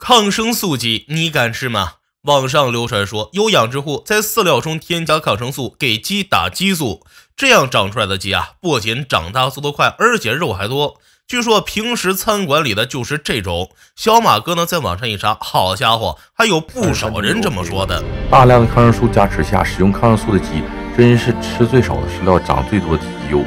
抗生素鸡，你敢吃吗？网上流传说，有养殖户在饲料中添加抗生素，给鸡打激素，这样长出来的鸡啊，不仅长大速度快，而且肉还多。据说平时餐馆里的就是这种。小马哥呢，在网上一查，好家伙，还有不少人这么说的。大量的抗生素加持下，使用抗生素的鸡，真是吃最少的饲料长最多的鸡肉，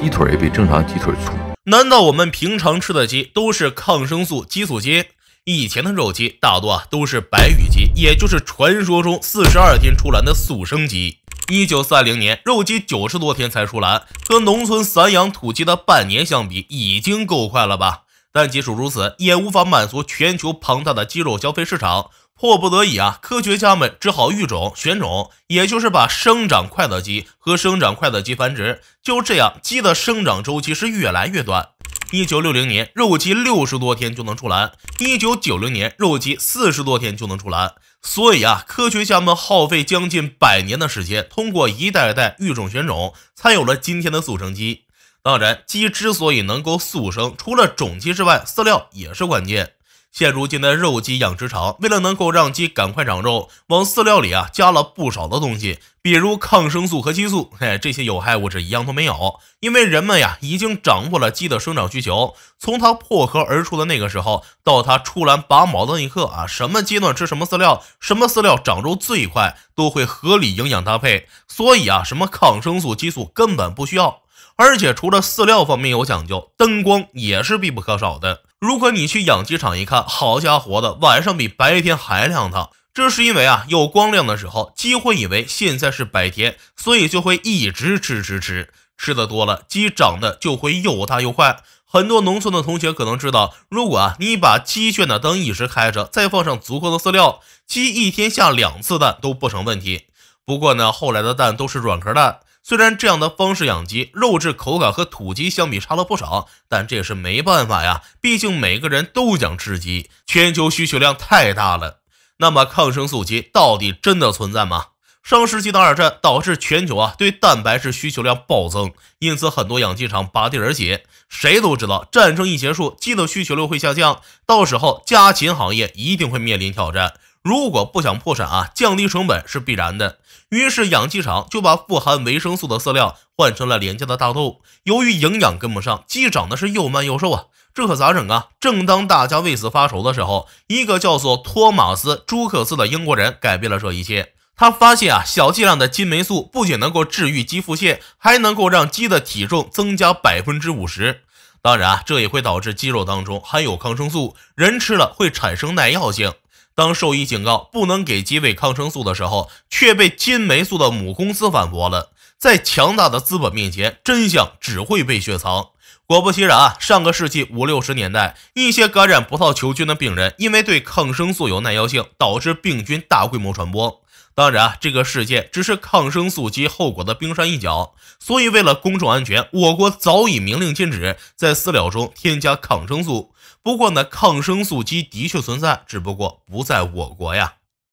鸡腿也比正常鸡腿粗。难道我们平常吃的鸡都是抗生素激素鸡？以前的肉鸡大多啊都是白羽鸡，也就是传说中四十二天出栏的速生鸡。一九三零年，肉鸡九十多天才出栏，和农村散养土鸡的半年相比，已经够快了吧？但即使如此，也无法满足全球庞大的鸡肉消费市场。迫不得已啊，科学家们只好育种、选种，也就是把生长快的鸡和生长快的鸡繁殖。就这样，鸡的生长周期是越来越短。一九六零年，肉鸡六十多天就能出栏；一九九零年，肉鸡四十多天就能出栏。所以啊，科学家们耗费将近百年的时间，通过一代代育种选种，才有了今天的速成鸡。当然，鸡之所以能够速生，除了种鸡之外，饲料也是关键。现如今的肉鸡养殖场，为了能够让鸡赶快长肉，往饲料里啊加了不少的东西，比如抗生素和激素。嘿，这些有害物质一样都没有，因为人们呀已经掌握了鸡的生长需求，从它破壳而出的那个时候，到它出栏拔毛的那一刻啊，什么阶段吃什么饲料，什么饲料长肉最快，都会合理营养搭配。所以啊，什么抗生素、激素根本不需要。而且除了饲料方面有讲究，灯光也是必不可少的。如果你去养鸡场一看，好家伙的，晚上比白天还亮堂。这是因为啊，有光亮的时候，鸡会以为现在是白天，所以就会一直吃吃吃，吃的多了，鸡长得就会又大又快。很多农村的同学可能知道，如果啊你把鸡圈的灯一直开着，再放上足够的饲料，鸡一天下两次蛋都不成问题。不过呢，后来的蛋都是软壳蛋。虽然这样的方式养鸡肉质口感和土鸡相比差了不少，但这也是没办法呀，毕竟每个人都想吃鸡，全球需求量太大了。那么，抗生素鸡到底真的存在吗？上世纪的二战导致全球啊对蛋白质需求量暴增，因此很多养鸡场拔地而起。谁都知道，战争一结束，鸡的需求量会下降，到时候家禽行业一定会面临挑战。如果不想破产啊，降低成本是必然的。于是，养鸡场就把富含维生素的饲料换成了廉价的大豆。由于营养跟不上，鸡长得是又慢又瘦啊，这可咋整啊？正当大家为此发愁的时候，一个叫做托马斯·朱克斯的英国人改变了这一切。他发现啊，小剂量的金霉素不仅能够治愈鸡腹泻，还能够让鸡的体重增加百分之五十。当然啊，这也会导致鸡肉当中含有抗生素，人吃了会产生耐药性。当兽医警告不能给鸡喂抗生素的时候，却被金霉素的母公司反驳了。在强大的资本面前，真相只会被雪藏。果不其然，啊，上个世纪五六十年代，一些感染葡萄球菌的病人因为对抗生素有耐药性，导致病菌大规模传播。当然这个事件只是抗生素及后果的冰山一角，所以为了公众安全，我国早已明令禁止在饲料中添加抗生素。不过呢，抗生素鸡的确存在，只不过不在我国呀。